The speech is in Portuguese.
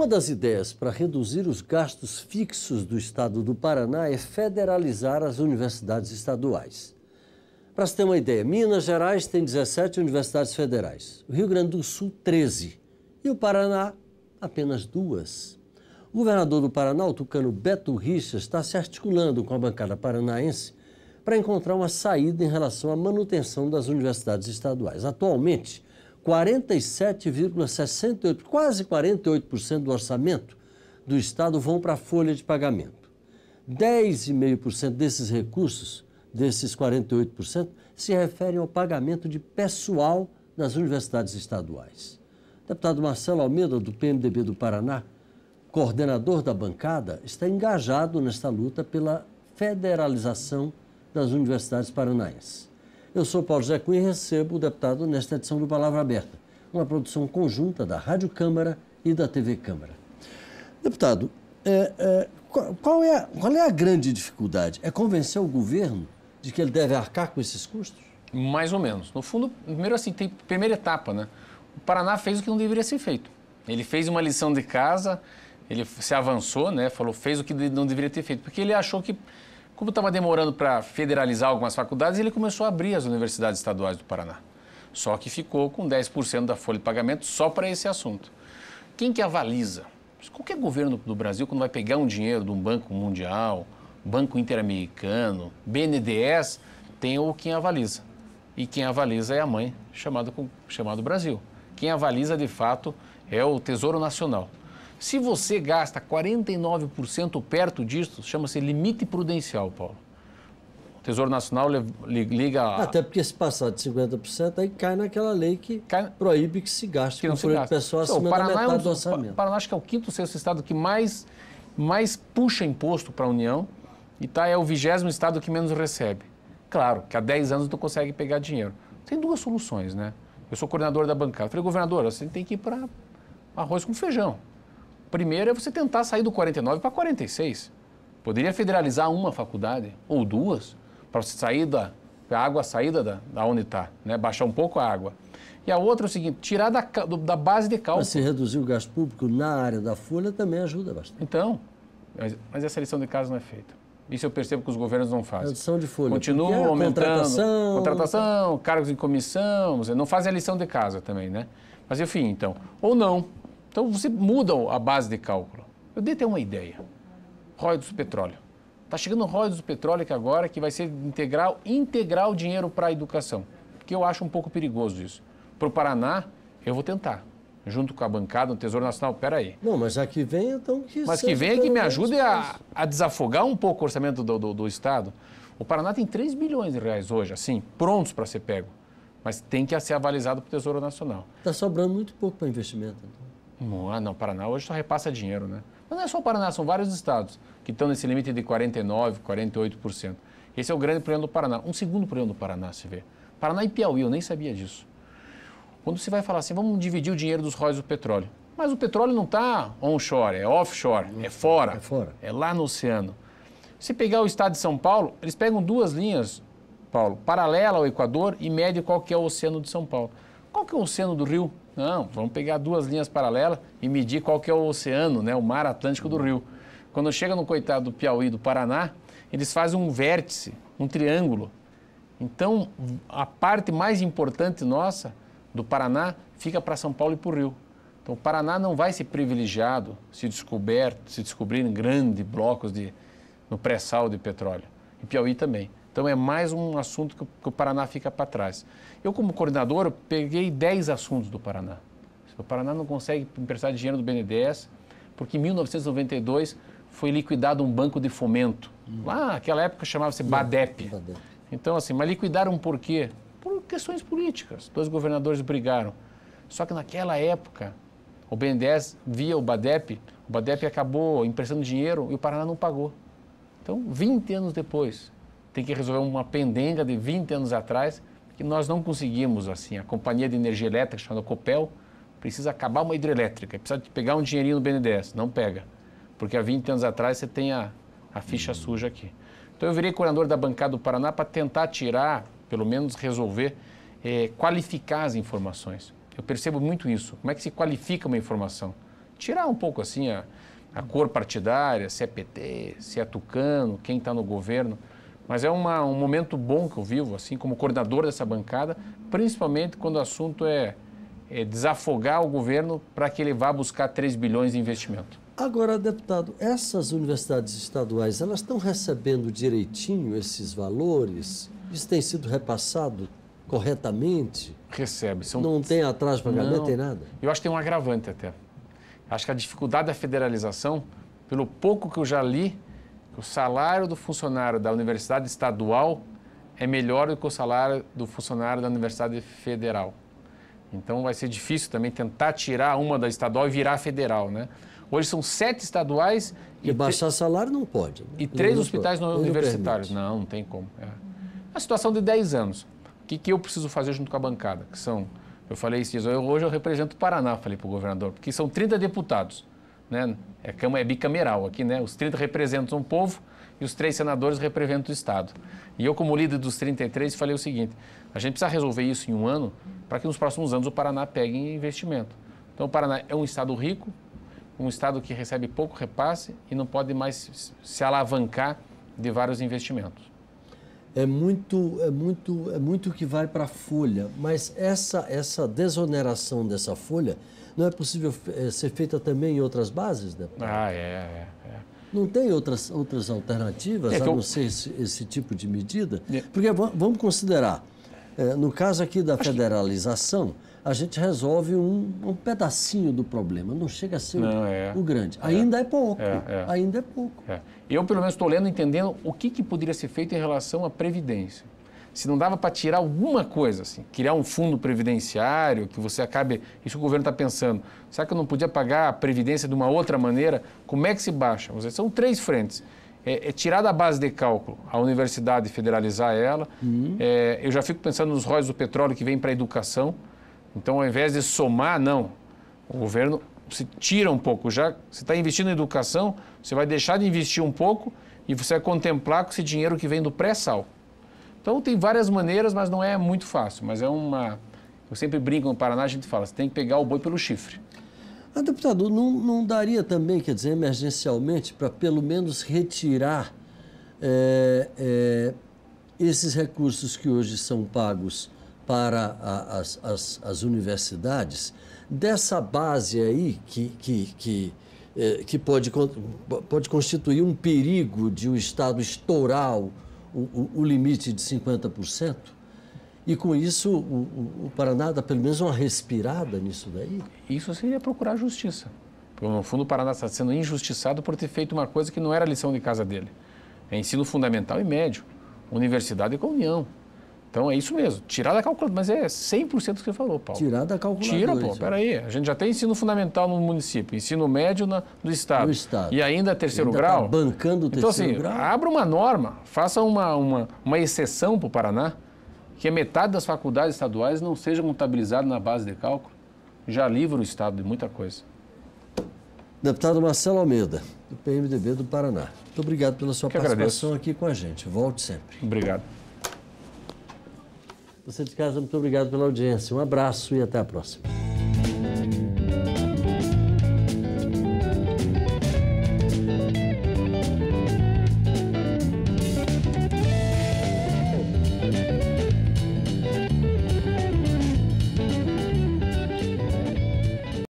Uma das ideias para reduzir os gastos fixos do estado do Paraná é federalizar as universidades estaduais. Para se ter uma ideia, Minas Gerais tem 17 universidades federais, o Rio Grande do Sul, 13 e o Paraná, apenas duas. O governador do Paraná, o tucano Beto Richa, está se articulando com a bancada paranaense para encontrar uma saída em relação à manutenção das universidades estaduais. Atualmente, 47,68%, quase 48% do orçamento do Estado vão para a folha de pagamento. 10,5% desses recursos, desses 48%, se referem ao pagamento de pessoal nas universidades estaduais. O deputado Marcelo Almeida, do PMDB do Paraná, coordenador da bancada, está engajado nesta luta pela federalização das universidades paranaenses. Eu sou Paulo Zé Cunha e recebo o deputado nesta edição do Palavra Aberta, uma produção conjunta da Rádio Câmara e da TV Câmara. Deputado, é, é, qual, é a, qual é a grande dificuldade? É convencer o governo de que ele deve arcar com esses custos? Mais ou menos. No fundo, primeiro assim, tem primeira etapa, né? O Paraná fez o que não deveria ser feito. Ele fez uma lição de casa, ele se avançou, né? Falou, fez o que não deveria ter feito, porque ele achou que como estava demorando para federalizar algumas faculdades, ele começou a abrir as universidades estaduais do Paraná. Só que ficou com 10% da folha de pagamento só para esse assunto. Quem que avaliza? Qualquer governo do Brasil, quando vai pegar um dinheiro de um banco mundial, banco interamericano, BNDES, tem o quem avaliza. E quem avaliza é a mãe, chamado, chamado Brasil. Quem avaliza, de fato, é o Tesouro Nacional. Se você gasta 49% perto disso, chama-se limite prudencial, Paulo. O Tesouro Nacional liga. A... Até porque se passar de 50%, aí cai naquela lei que cai... proíbe que se gaste que não com se pessoal então, acima o Paraná da metade é um, do orçamento. O Paraná acho que é o quinto sexto estado que mais, mais puxa imposto para a União e tá, é o vigésimo estado que menos recebe. Claro, que há 10 anos não consegue pegar dinheiro. Tem duas soluções, né? Eu sou coordenador da bancada. falei, governador, você tem que ir para arroz com feijão. Primeiro é você tentar sair do 49 para 46. Poderia federalizar uma faculdade ou duas para você sair da a água saída da, da onde está, né? baixar um pouco a água. E a outra é o seguinte, tirar da, da base de cálculo. Mas se reduzir o gasto público na área da folha também ajuda bastante. Então, mas, mas essa lição de casa não é feita. Isso eu percebo que os governos não fazem. Redução de folha. Continuam é, aumentando. Contratação. Contratação, cargos em comissão, não fazem a lição de casa também, né? Mas enfim, então. Ou não, então você muda a base de cálculo. Eu dei até uma ideia. Royalties do petróleo. Está chegando royalties do petróleo que agora que vai ser integral, integral dinheiro para a educação. Porque eu acho um pouco perigoso isso. Para o Paraná, eu vou tentar. Junto com a bancada do Tesouro Nacional, peraí. Não, mas a que vem, então que Mas que vem é que me ajude a, a, desafogar um pouco o orçamento do, do, do Estado. O Paraná tem 3 bilhões de reais hoje, assim, prontos para ser pego. Mas tem que ser avalizado para o Tesouro Nacional. Está sobrando muito pouco para investimento. Então. Ah, Não, Paraná hoje só repassa dinheiro, né? Mas não é só o Paraná, são vários estados que estão nesse limite de 49%, 48%. Esse é o grande problema do Paraná. Um segundo problema do Paraná, se vê. Paraná e Piauí, eu nem sabia disso. Quando você vai falar assim, vamos dividir o dinheiro dos royalties do petróleo. Mas o petróleo não está onshore, é offshore, é uhum. fora, é fora. É lá no oceano. Se pegar o estado de São Paulo, eles pegam duas linhas, Paulo, paralela ao Equador e mede qual que é o oceano de São Paulo. Qual que é o oceano do Rio? Não, vamos pegar duas linhas paralelas e medir qual que é o oceano, né, o mar Atlântico do Rio. Quando chega no coitado do Piauí e do Paraná, eles fazem um vértice, um triângulo. Então, a parte mais importante nossa do Paraná fica para São Paulo e para o Rio. Então, o Paraná não vai ser privilegiado se descoberto, se descobrirem grandes blocos de, no pré-sal de petróleo. E Piauí também. Então é mais um assunto que, que o Paraná fica para trás. Eu, como coordenador, peguei 10 assuntos do Paraná. O Paraná não consegue emprestar dinheiro do BNDES, porque em 1992 foi liquidado um banco de fomento. Hum. Lá, naquela época, chamava-se hum. BADEP. Badep. Então, assim, mas liquidaram por quê? Por questões políticas. Dois governadores brigaram. Só que naquela época, o BNDES via o BADEP, o BADEP acabou emprestando dinheiro e o Paraná não pagou. Então, 20 anos depois, tem que resolver uma pendenga de 20 anos atrás que nós não conseguimos assim. A companhia de energia elétrica chamada Copel precisa acabar uma hidrelétrica, precisa pegar um dinheirinho no BNDES, não pega, porque há 20 anos atrás você tem a, a ficha suja aqui. Então eu virei coordenador da bancada do Paraná para tentar tirar, pelo menos resolver, é, qualificar as informações. Eu percebo muito isso. Como é que se qualifica uma informação? Tirar um pouco assim a, a cor partidária, se é PT, se é tucano, quem está no governo. Mas é uma, um momento bom que eu vivo, assim, como coordenador dessa bancada, principalmente quando o assunto é, é desafogar o governo para que ele vá buscar 3 bilhões de investimento. Agora, deputado, essas universidades estaduais, elas estão recebendo direitinho esses valores? Isso tem sido repassado corretamente? Recebe. São... Não tem atraso pagamento, Não. tem nada? Eu acho que tem um agravante até. Acho que a dificuldade da federalização, pelo pouco que eu já li, o salário do funcionário da universidade estadual é melhor do que o salário do funcionário da universidade federal. Então vai ser difícil também tentar tirar uma da estadual e virar federal, né? Hoje são sete estaduais e, e baixar salário não pode. Né? E três não hospitais não universitários. Não, não tem como. É. A situação de 10 anos. O que, que eu preciso fazer junto com a bancada? Que são, eu falei isso, eu, hoje eu represento o Paraná, falei para o governador, porque são 30 deputados né? A é Câmara é bicameral aqui, né? Os 30 representam o povo e os três senadores representam o Estado. E eu, como líder dos 33, falei o seguinte: a gente precisa resolver isso em um ano para que nos próximos anos o Paraná pegue em investimento. Então, o Paraná é um Estado rico, um Estado que recebe pouco repasse e não pode mais se alavancar de vários investimentos é muito é muito é muito que vai para a folha, mas essa essa desoneração dessa folha não é possível é, ser feita também em outras bases, né? Ah, é, é. é. Não tem outras outras alternativas é, então... a não ser esse, esse tipo de medida, é. porque vamos considerar é, no caso aqui da federalização, a gente resolve um, um, pedacinho do problema, não chega a ser não, o, é, o, grande. Ainda é, é pouco, é. ainda é pouco. É. Eu, pelo menos, estou lendo, e entendendo o que, que poderia ser feito em relação à Previdência se não dava para tirar alguma coisa, assim, criar um fundo previdenciário, que você acabe. Isso o governo está pensando. Será que eu não podia pagar a previdência de uma outra maneira? Como é que se baixa? são três frentes é, é tirar da base de cálculo a universidade e federalizar ela. Uhum. É, eu já fico pensando nos royalties do petróleo que vem para a educação. Então, ao invés de somar, não. O governo se tira um pouco. Já você está investindo em educação, você vai deixar de investir um pouco e você vai contemplar com esse dinheiro que vem do pré-sal. Então, tem várias maneiras, mas não é muito fácil. Mas é uma. Eu sempre brinco no Paraná, a gente fala, você tem que pegar o boi pelo chifre. Ah, deputado, não, não daria também, quer dizer, emergencialmente, para pelo menos retirar é, é, esses recursos que hoje são pagos para a, as, as, as, universidades, dessa base aí que, que, que, é, que pode, pode constituir um perigo de o um Estado estourar o, o, o limite de 50%? E com isso, o, o Paraná dá pelo menos uma respirada nisso daí? Isso seria procurar justiça. Porque, no fundo, o Paraná está sendo injustiçado por ter feito uma coisa que não era lição de casa dele. É ensino fundamental e médio, universidade e comunhão. Então é isso mesmo, tirar da calculadora, mas é 100% o que você falou, Paulo. Tirar da calculadora. Tira, pô, é. peraí, a gente já tem ensino fundamental no município, ensino médio na, no, estado, no Estado. E ainda terceiro ainda tá grau. Tá bancando o terceiro grau. então, assim, grau. Abra uma norma, faça uma, uma, uma exceção para o Paraná, que a metade das faculdades estaduais não seja contabilizada na base de cálculo, já livra o Estado de muita coisa. Deputado Marcelo Almeida, do PMDB do Paraná. Muito obrigado pela sua que participação agradeço. aqui com a gente. Volte sempre. Obrigado. Você de casa, muito obrigado pela audiência. Um abraço e até a próxima.